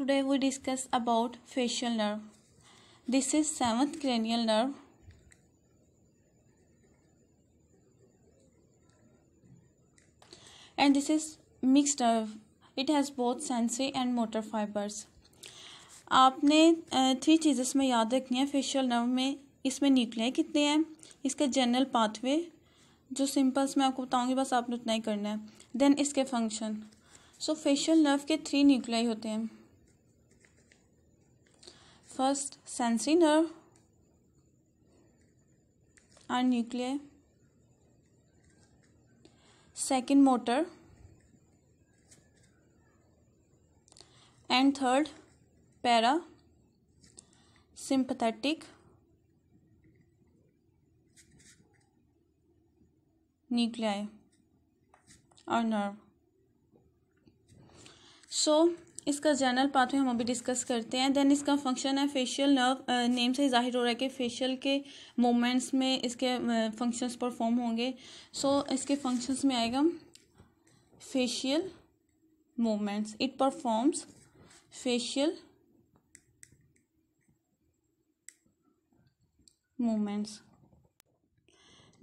Today we discuss about facial nerve. This is seventh cranial nerve. And this is mixed nerve. It has both sensory and motor fibers. आपने three चीज़ें इसमें याद रखनी है facial nerve में इसमें न्यूक्लिया कितने हैं इसका जनरल पाथवे जो सिंपल्स मैं आपको बताऊंगी बस आपने उतना ही करना है देन इसके फंक्शन सो फेशियल नर्व के थ्री न्यूक्लियाई होते हैं First, sensory nerve and nuclei. Second, motor. And third, para sympathetic nuclei or nerve. So, इसका जनरल पाथवे हम अभी डिस्कस करते हैं देन इसका फंक्शन है फेशियल नर्व नेम से जाहिर हो रहा है कि फेशियल के मोमेंट्स में इसके फंक्शंस परफॉर्म होंगे सो so, इसके फंक्शंस में आएगा facial movements it performs facial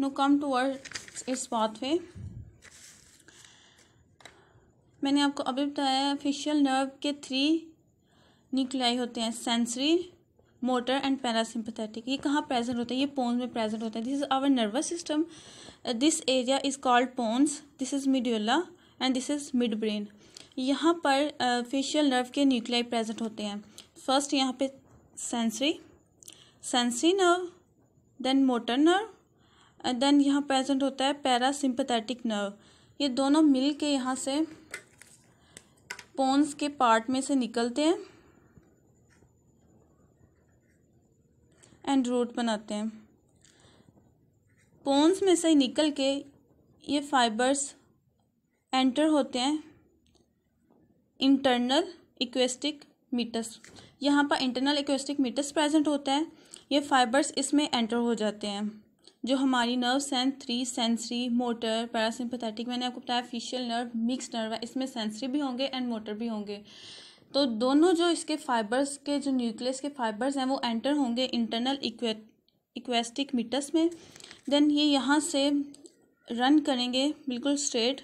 now come toward इस पाथवे मैंने आपको अभी बताया फेशियल नर्व के थ्री न्यूक्लियाई होते हैं सेंसरी मोटर एंड पैरासिम्पथेटिक ये कहाँ प्रेजेंट uh, होता है ये पोन्स में प्रेजेंट होता है this is our nervous system this area is called pons this is medulla and this is mid brain यहाँ पर फेशियल uh, नर्व के न्यूक्लियाई प्रेजेंट होते हैं फर्स्ट यहाँ पे sensory sensory nerve then motor nerve and then यहाँ present होता है पैरासिम्पथेटिक नर्व ये दोनों मिल के यहाँ से पोन्स के पार्ट में से निकलते हैं एंड रूट बनाते हैं पोन्स में से निकल के ये फाइबर्स एंटर होते हैं इंटरनल इक्वेस्टिक मीटस यहाँ पर इंटरनल इक्वेस्टिक मीटस प्रेजेंट होता है ये फाइबर्स इसमें एंटर हो जाते हैं जो हमारी nerve sense three sensory motor parasympathetic मैंने आपको बताया फेशियल नर्व मिक्स नर्व है इसमें सेंसरी भी होंगे एंड मोटर भी होंगे तो दोनों जो इसके फाइबर्स के जो न्यूक्लियस के फाइबर्स हैं वो एंटर होंगे इंटरनल इक्वेस्टिक मीटर्स में देन ये यहाँ से रन करेंगे बिल्कुल स्ट्रेट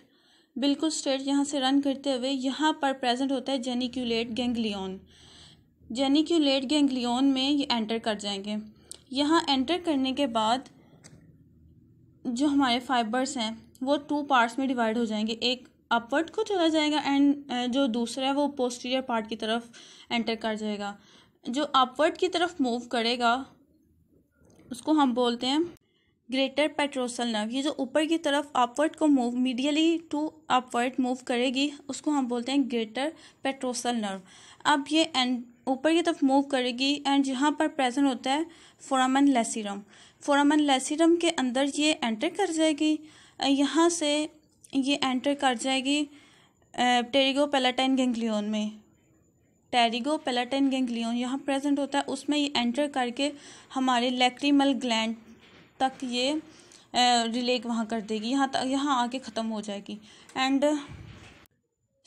बिल्कुल स्ट्रेट यहाँ से रन करते हुए यहाँ पर प्रेजेंट होता है जेनिक्यूलेट गेंगलियन जेनिक्यूलेट गेंगलियन में ये एंटर कर जाएंगे यहाँ एंटर करने के बाद जो हमारे फाइबर्स हैं वो टू पार्ट्स में डिवाइड हो जाएंगे एक अपवर्ड को चला जाएगा एंड जो दूसरा है वो पोस्टीरियर पार्ट की तरफ एंटर कर जाएगा जो अपवर्ड की तरफ मूव करेगा उसको हम बोलते हैं ग्रेटर पेट्रोसल नर्व ये जो ऊपर की तरफ अपवर्ड को move medially to upward move करेगी उसको हम बोलते हैं ग्रेटर पेट्रोसल नर्व अब ये एंड ऊपर की तरफ मूव करेगी एंड यहाँ पर प्रेजेंट होता है फोरामन लेसीरम फोरामन लेसीरम के अंदर ये एंटर कर जाएगी यहाँ से ये एंटर कर जाएगी टेरिगो पेलाटाइन गेंगलियन में टेरिगो पेलाटाइन गेंगलियोन यहाँ प्रेजेंट होता है उसमें ये एंटर करके हमारे लेक्रीमल ग्लैंड तक ये रिलेक वहाँ कर देगी यहाँ तक यहाँ आके ख़त्म हो जाएगी एंड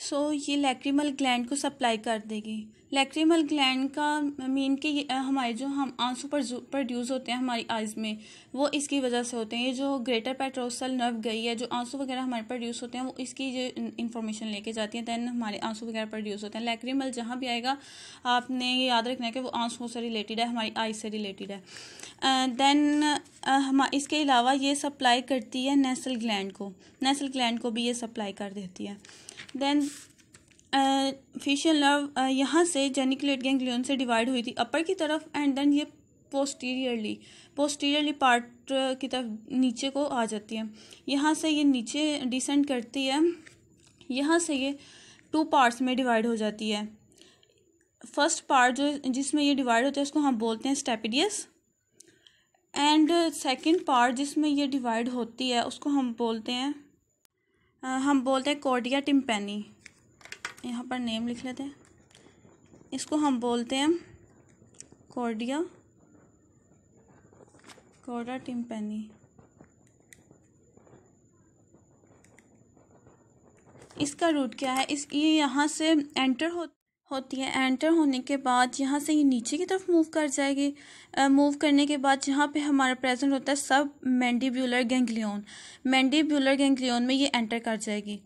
सो so, ये लेक्रीमल ग्लैंड को सप्लाई कर देगी लैक्रीमल ग्लैंड का मीन के हमारे जो हम आंसू पर प्रोड्यूस होते हैं हमारी आइज़ में वो इसकी वजह से होते हैं ये जो ग्रेटर पेट्रोसल नर्व गई है जो आंसू वगैरह हमारे प्रोड्यूस होते हैं वो इसकी जो इन्फॉर्मेशन लेके जाती है दैन हमारे आंसू वगैरह प्रोड्यूस होते हैं लैक्रीमल जहाँ भी आएगा आपने ये याद रखना है कि वो आंसुओं से रिलेटेड है हमारी आइज से रिलेटेड है दैन हम इसके अलावा ये सप्लाई करती है नेसल ग्लैंड को नेसल ग्लैंड को भी ये सप्लाई कर देती है दैन फेशियल नर्व यहाँ से जेनिकुलेट गैंग्लियन से डिवाइड हुई थी अपर की तरफ एंड देन ये पोस्टीरियरली पोस्टीरियरली पार्ट की तरफ नीचे को आ जाती है यहाँ से ये नीचे डिसेंड करती है यहाँ से ये टू पार्ट्स में डिवाइड हो जाती है फर्स्ट पार्ट जो जिसमें ये डिवाइड होता है उसको हम बोलते हैं स्टेपिडियस एंड सेकेंड पार्ट जिसमें ये डिवाइड होती है उसको हम बोलते हैं हम बोलते हैं कोर्डिया टिम्पेनी यहाँ पर नेम लिख लेते हैं इसको हम बोलते हैं कॉर्डिया कॉर्डा टिम्पेनी इसका रूट क्या है इस ये यहाँ से एंटर हो होती है एंटर होने के बाद यहाँ से ये नीचे की तरफ मूव कर जाएगी मूव करने के बाद यहाँ पे हमारा प्रेजेंट होता है सब मैंडिब्यूलर गेंगलियन मैंडिब्यूलर गेंगलियन में ये एंटर कर जाएगी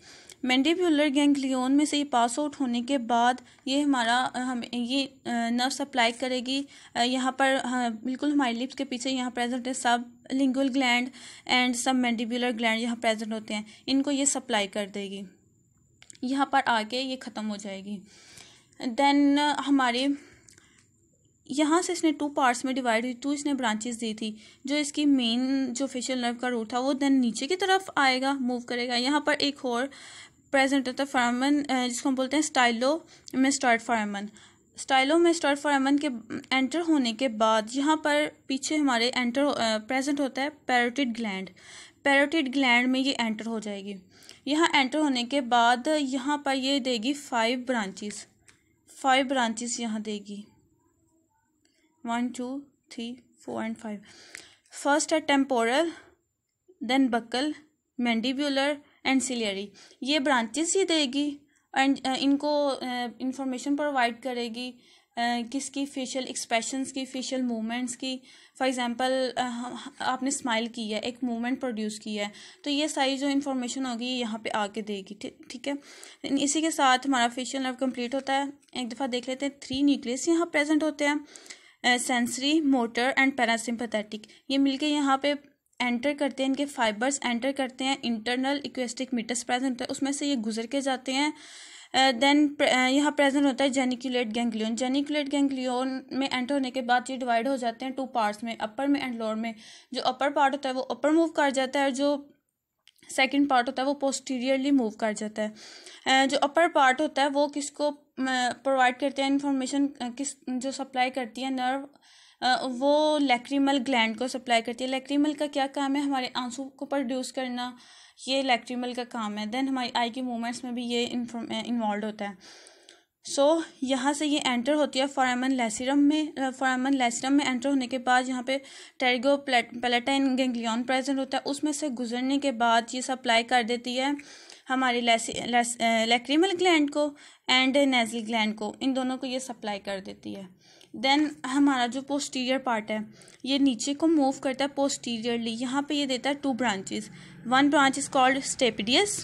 मैंडिब्यूलर गैंग्लियन में से ये पास आउट होने के बाद ये हमारा हम ये नर्व सप्लाई करेगी यहाँ पर हाँ, बिल्कुल हमारे लिप्स के पीछे यहाँ प्रेजेंट है sublingual gland and submandibular gland यहाँ प्रेजेंट होते हैं इनको ये सप्लाई कर देगी यहाँ पर आके ये ख़त्म हो जाएगी देन हमारे यहाँ से इसने टू पार्ट्स में डिवाइड हुई टू इसने ब्रांचेस दी थी जो इसकी मेन जो फेशियल नर्व का रूट था वो देन नीचे की तरफ आएगा मूव करेगा यहाँ पर एक और प्रेजेंट होता है फार्मन जिसको हम बोलते हैं स्टाइलो में स्टार्ट फार्मन स्टाइलो में स्टार्ट फार्मन के एंटर होने के बाद यहाँ पर पीछे हमारे एंटर प्रेजेंट होता है पैरोटिड ग्लैंड पैरोटिड ग्लैंड में ये एंटर हो जाएगी यहाँ एंटर होने के बाद यहाँ पर ये देगी फाइव ब्रांचेस फाइव ब्रांचेस यहाँ देगी one two three four and five first है temporal then buccal mandibular ancillary ये ब्रांचेस ही देगी एंड uh, इनको इंफॉर्मेशन uh, प्रोवाइड करेगी uh, किसकी फेशियल एक्सप्रेशंस की फेशियल मूवमेंट्स की फॉर एग्जांपल आपने स्माइल की है एक मूवमेंट प्रोड्यूस किया है तो ये सारी जो इन्फॉर्मेशन होगी ये यहाँ पे आके देगी ठीक है इसी के साथ हमारा फेशियल नर्व कंप्लीट होता है एक दफ़ा देख लेते हैं थ्री न्यूक्लियस यहाँ प्रेजेंट होते हैं सेंसरी मोटर एंड पैरासिम्पथेटिक ये मिलके यहाँ पे एंटर करते हैं इनके फाइबर्स एंटर करते हैं इंटरनल इक्वेस्टिक मीटर्स प्रेजेंट होता है उसमें से ये गुजर के जाते हैं देन uh, uh, यहाँ प्रेजेंट होता है जेनिकुलेट गैंग्लियन जेनिकुलेट गैंग्लियन में एंटर होने के बाद ये डिवाइड हो जाते हैं टू पार्ट्स में अपर में एंड लोअर में जो अपर पार्ट होता है वो अपर मूव कर जाता है और जो सेकेंड पार्ट होता है वो पोस्टीरियरली मूव कर जाता है जो अपर पार्ट होता है वो किसको प्रोवाइड करते हैं इन्फॉर्मेशन किस जो सप्लाई करती है नर्व वो लैक्रीमल ग्लैंड को सप्लाई करती है लैक्रीमल का क्या काम है हमारे आंसू को प्रोड्यूस करना ये लैक्रीमल का काम है देन हमारी आई की मूवमेंट्स में भी ये इन्वॉल्व होता है सो so, यहाँ से ये एंटर होती है फॉरामन लेसिरम में फॉरामन लेसिरम में एंटर होने के बाद यहाँ पे टेरिगो पेलेटाइन गेंग्लियन प्रेजेंट होता है उसमें से गुजरने के बाद ये सप्लाई कर देती है हमारे लेक्रीमल ग्लैंड को एंड नेजल ग्लैंड को इन दोनों को ये सप्लाई कर देती है देन हमारा जो पोस्टीरियर पार्ट है ये नीचे को मूव करता है पोस्टीरियरली यहाँ पे ये देता है two branches one branch is called stapedius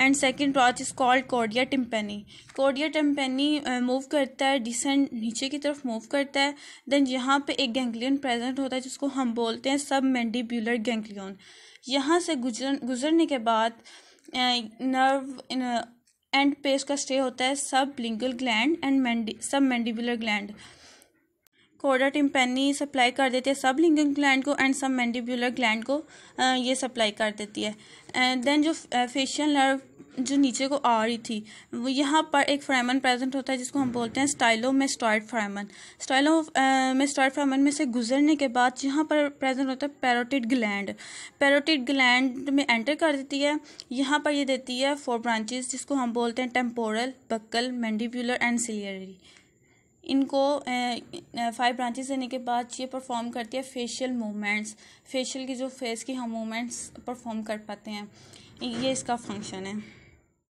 and second branch is called कोडिया टिम्पेनी कोडिया टिम्पेनी move करता है डिसेंट नीचे की तरफ मूव करता है देन यहाँ पे एक गेंगलियन प्रेजेंट होता है जिसको हम बोलते हैं सब मैंडिब्यूलर गेंगलियन यहाँ से गुजर गुजरने के बाद नर्व एंड पेस्ट का स्टे होता है सब लिंगल ग्लैंड एंड मैंडी सब मैंडिबुलर ग्लैंड कोडा टिम्पेनी सप्लाई कर देती है सब लिंगन ग्लैंड को एंड सब मैंडिबुलर ग्लैंड को ये सप्लाई कर देती है एंड देन जो फेशियल नर्व जो नीचे को आ रही थी वो यहाँ पर एक फ्रैमन प्रेजेंट होता है जिसको हम बोलते हैं स्टाइलो में स्टॉयड फ्रैमन स्टाइलो में स्टॉयड फ्रैमन में से गुजरने के बाद यहाँ पर प्रेजेंट होता है पैरोटिड ग्लैंड पैरोटिड ग्लैंड में एंटर कर देती है यहाँ पर ये देती है फोर ब्रांचेस जिसको हम बोलते हैं temporal buccal mandibular and ciliary इनको फाइव ब्रांचेस देने के बाद ये परफॉर्म करती है फेशियल मूवमेंट्स फेशियल की जो फेस की हम मूवमेंट्स परफॉर्म कर पाते हैं ये इसका फंक्शन है